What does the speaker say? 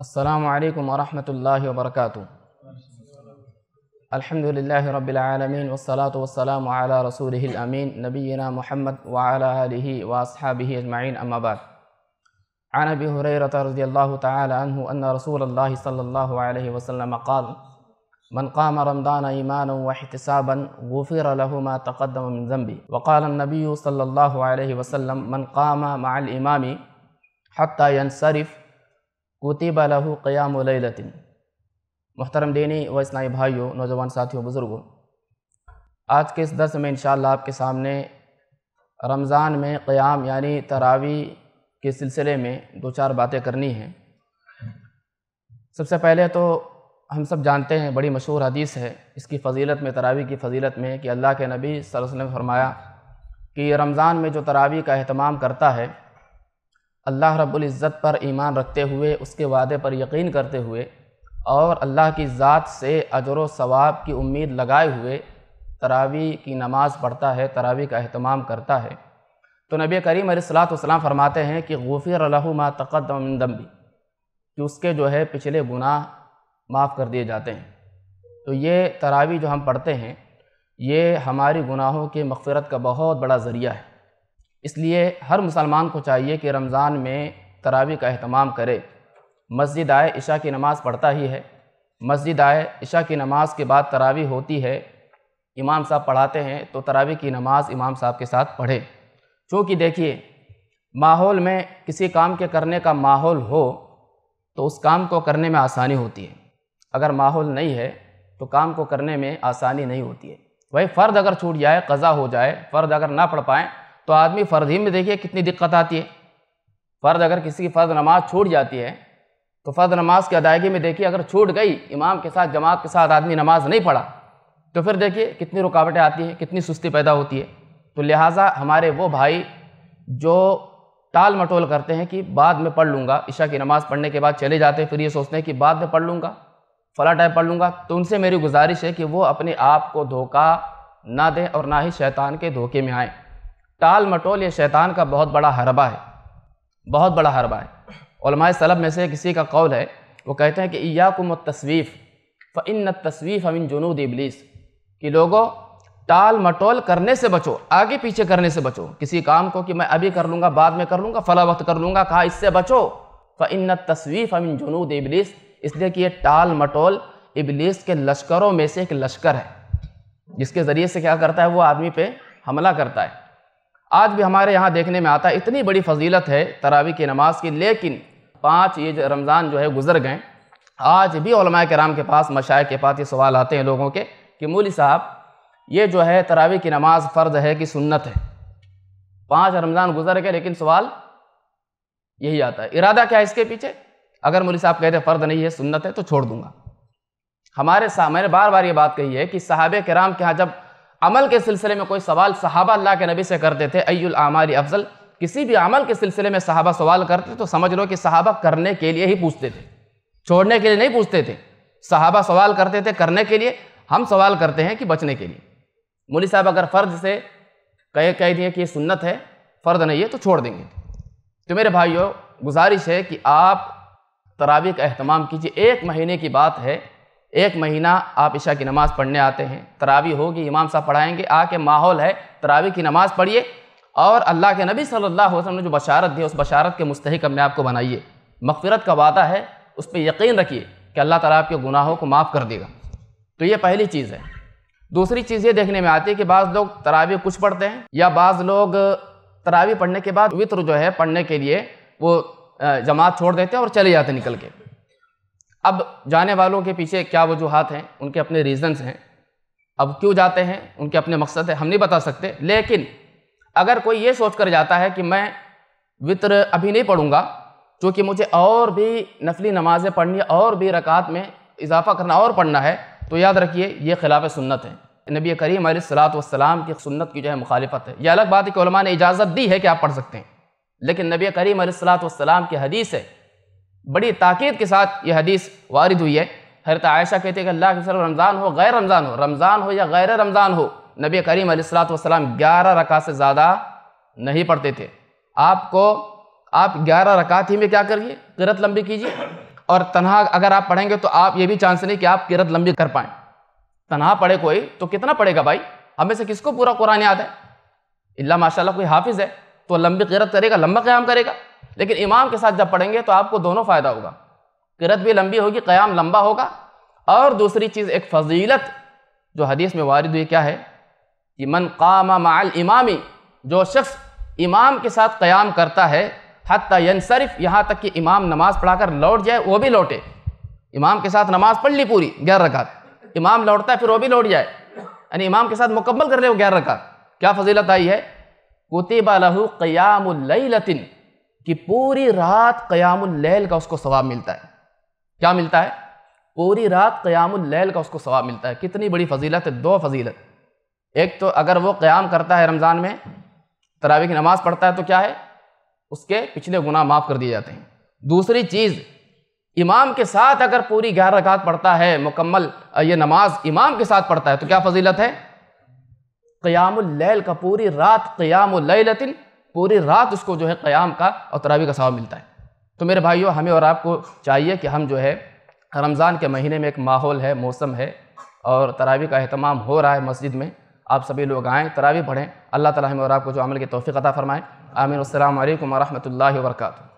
السلام عليكم ورحمة الله وبركاته الحمد لله رب العالمين والصلاة والسلام على رسوله الأمين نبينا محمد وعلى آله وأصحابه أجمعين أما بعد عن أبي هريرة رضي الله تعالى عنه أن رسول الله صلى الله عليه وسلم قال من قام رمضان إيمانا واحتسابا غفر له ما تقدم من ذنبه وقال النبي صلى الله عليه وسلم من قام مع الإمام حتى ينصرف कुतिबा लहू क़याम उलतिन मोहतरम दीनी व इसलामी भाइयों नौजवान साथियों बुज़ुर्गों आज के इस दस में इन आपके सामने रमज़ान में क़याम यानी तरावी के सिलसिले में दो चार बातें करनी हैं सबसे पहले तो हम सब जानते हैं बड़ी मशहूर हदीस है इसकी फ़जीलत में तरावी की फ़जीलत में कि अल्लाह के नबी वसल्लम फरमाया कि रमज़ान में जो तरावी का अहतमाम करता है अल्लाह रब्ज़त पर ईमान रखते हुए उसके वादे पर यकीन करते हुए और अल्लाह की ज़ात से अजर सवाब की उम्मीद लगाए हुए तरावी की नमाज़ पढ़ता है तरावी का अहतमाम करता है तो नबी करीम सलाम फरमाते हैं कि गफ़िर लहुमा तक़दमदम्बी कि उसके जो है पिछले गुनाह माफ़ कर दिए जाते हैं तो ये तरावी जो हम पढ़ते हैं ये हमारी गुनाहों के मफ़रत का बहुत बड़ा ज़रिया है इसलिए हर मुसलमान को चाहिए कि रमज़ान में तरावी का अहतमाम करे मस्जिद आए इशा की नमाज़ पढ़ता ही है मस्जिद आए इशा की नमाज़ के बाद तरावी होती है इमाम साहब पढ़ाते हैं तो तरावी की नमाज़ इमाम साहब के साथ पढ़े चूँकि देखिए माहौल में किसी काम के करने का माहौल हो तो उस काम को करने में आसानी होती है अगर माहौल नहीं है तो काम को करने में आसानी नहीं होती है वही फ़र्द अगर छूट जाए कज़ा हो जाए फ़र्द अगर ना पढ़ पाएँ तो आदमी फ़र्ज ही में देखिए कितनी दिक्कत आती है फ़र्ज अगर किसी की फ़र्ज नमाज छूट जाती है तो फ़र्ज नमाज की अदायगी में देखिए अगर छूट गई इमाम के साथ जमात के साथ आदमी नमाज नहीं पढ़ा तो फिर देखिए कितनी रुकावटें आती हैं कितनी सुस्ती पैदा होती है तो लिहाजा हमारे वो भाई जो टाल मटोल करते हैं कि बाद में पढ़ लूँगा ईशा की नमाज़ पढ़ने के बाद चले जाते हैं फिर ये सोचते हैं कि बाद में पढ़ लूँगा फ़ला टाइम पढ़ लूँगा तो उनसे मेरी गुजारिश है कि वो अपने आप को धोखा ना दें और ना ही शैतान के धोखे में आएँ टाल मटोल ये शैतान का बहुत बड़ा हरबा है बहुत बड़ा हरबा है सलब में से किसी का कौल है वो कहते हैं कि ईयाकुम तस्वीफ़ फ़िन तस्वीफ़ अमिन जुनूद इबलीस कि लोगों टाल मटोल करने से बचो आगे पीछे करने से बचो किसी काम को कि मैं अभी कर लूँगा बाद में कर लूँगा फ़ला वक्त कर लूँगा कहा इससे बचो फ़िन तस्वीफ़ अमिन जुनूद इबलीस इसलिए कि ये टाल मटोल इबलीस के लश्करों में से एक लश्कर है जिसके ज़रिए से क्या करता है वो आदमी पे हमला करता है आज भी हमारे यहाँ देखने में आता है इतनी बड़ी फजीलत है तरावी की नमाज की लेकिन पाँच ये जो रमज़ान जो है गुजर गए आज भी कराम के पास मशाए के पास ये सवाल आते हैं लोगों के कि मौली साहब ये जो है तरावी की नमाज फ़र्ज है कि सुन्नत है पाँच रमज़ान गुजर गए लेकिन सवाल यही आता है इरादा क्या है इसके पीछे अगर मौली साहब कहते फ़र्द नहीं है सुन्नत है तो छोड़ दूंगा हमारे साथ मैंने बार बार ये बात कही है कि साहब कराम के यहाँ जब अमल के सिलसिले में कोई सवाल सहाबा अल्लाह के नबी से करते थे अयुल अफजल किसी भी अमल के सिलसिले में सहाबा सवाल करते तो समझ लो कि सहाबा करने के लिए ही पूछते थे छोड़ने के लिए नहीं पूछते थे सहाबा सवाल करते थे करने के लिए हम सवाल करते हैं कि बचने के लिए मुली साहब अगर फ़र्ज से कहे कह दिए कि ये सुन्नत है फ़र्ज नहीं है तो छोड़ देंगे तो मेरे भाइयों गुजारिश है कि आप तरावी का अहतमाम कीजिए एक महीने की बात है एक महीना आप ईशा की नमाज़ पढ़ने आते हैं तरावी होगी इमाम साहब पढ़ाएंगे आके माहौल है तरावी की नमाज़ पढ़िए और अल्लाह के नबी सल्लल्लाहु अलैहि वसल्लम ने जो बशारत दी उस बशारत के मुस्तक अपने आप को बनाइए मगफरत का वादा है उस पर यकीन रखिए कि अल्लाह ताला आपके गुनाहों को माफ़ कर देगा तो ये पहली चीज़ है दूसरी चीज़ ये देखने में आती है कि बाज़ लोग तरावी कुछ पढ़ते हैं या बाज़ लोग तरावी पढ़ने के बाद वित्र जो है पढ़ने के लिए वो जमात छोड़ देते हैं और चले जाते निकल के अब जाने वालों के पीछे क्या वजूहत हैं उनके अपने रीज़न्स हैं अब क्यों जाते हैं उनके अपने मकसद हैं हम नहीं बता सकते लेकिन अगर कोई ये सोच कर जाता है कि मैं वित्र अभी नहीं पढ़ूँगा चूँकि मुझे और भी नफली नमाज़ें पढ़नी और भी रकात में इजाफ़ा करना और पढ़ना है तो याद रखिए ये खिलाफ सुन्नत है नबी करीम सलाम की सुन्नत की जो है मुखालफत है यह अलग बात है कि ने इजाज़त दी है कि आप पढ़ सकते हैं लेकिन नबी करीम सलाम की हदीस है बड़ी ताक़ीद के साथ यह हदीस वारिद हुई है हरत आयशा कहते हैं कि अल्लाह के सर रमज़ान हो गैर रमज़ान हो रमज़ान हो या गैर रमज़ान हो नबी करीम वसलाम ग्यारह रका से ज़्यादा नहीं पढ़ते थे आपको आप ग्यारह रकात ही में क्या करिए किरत लंबी कीजिए और तनहा अगर आप पढ़ेंगे तो आप ये भी चांस नहीं कि आप किरत लंबी कर पाएँ तनहा पढ़े कोई तो कितना पढ़ेगा भाई हमें से किसको पूरा कुरान याद है इला माशाल्लाह कोई हाफिज़ है तो लंबी किरत करेगा लंबा क्याम करेगा लेकिन इमाम के साथ जब पढ़ेंगे तो आपको दोनों फ़ायदा होगा किरत भी लंबी होगी क़याम लंबा होगा और दूसरी चीज़ एक फजीलत जो हदीस में वारद हुई क्या है कि मन कामा माल इमामी जो शख्स इमाम के साथ क़याम करता है हती यहाँ तक कि इमाम नमाज़ पढ़ाकर लौट जाए वो भी लौटे इमाम के साथ नमाज़ पढ़ ली पूरी ग्यारह रकात इमाम लौटता है फिर वो भी लौट जाए यानी इमाम के साथ मुकम्मल कर ले वो ग्यारह रकात क्या फजीलत आई है कुतिबा लहू क़याम लतिन कि पूरी रात क़यामुल्लैल का उसको सवाब मिलता है क्या मिलता है पूरी रात क़यामुल्लैल का उसको सवाब मिलता है कितनी बड़ी फजीलत है दो फजीलत एक तो अगर वो क़याम करता है रमज़ान में तरावी की नमाज़ पढ़ता है तो क्या है उसके पिछले गुनाह माफ़ कर दिए जाते हैं दूसरी चीज़ इमाम के साथ अगर पूरी ग्यारह रकात पढ़ता है मुकम्मल ये नमाज इमाम के साथ पढ़ता है तो क्या फजीलत है क़यामुल्लैल का पूरी रात क़यामुल्लैलतिन पूरी रात उसको जो है क़याम का और तरावी का सवाब मिलता है तो मेरे भाइयों हमें और आपको चाहिए कि हम जो है रमज़ान के महीने में एक माहौल है मौसम है और तरावी का अहतमाम हो रहा है मस्जिद में आप सभी लोग आएँ तरावी पढ़ें अल्लाह ताला हमें और आपको जो अमल की तोफ़ी अता फ़रमाएँ आमीन अल्लाम वरहमल वर्का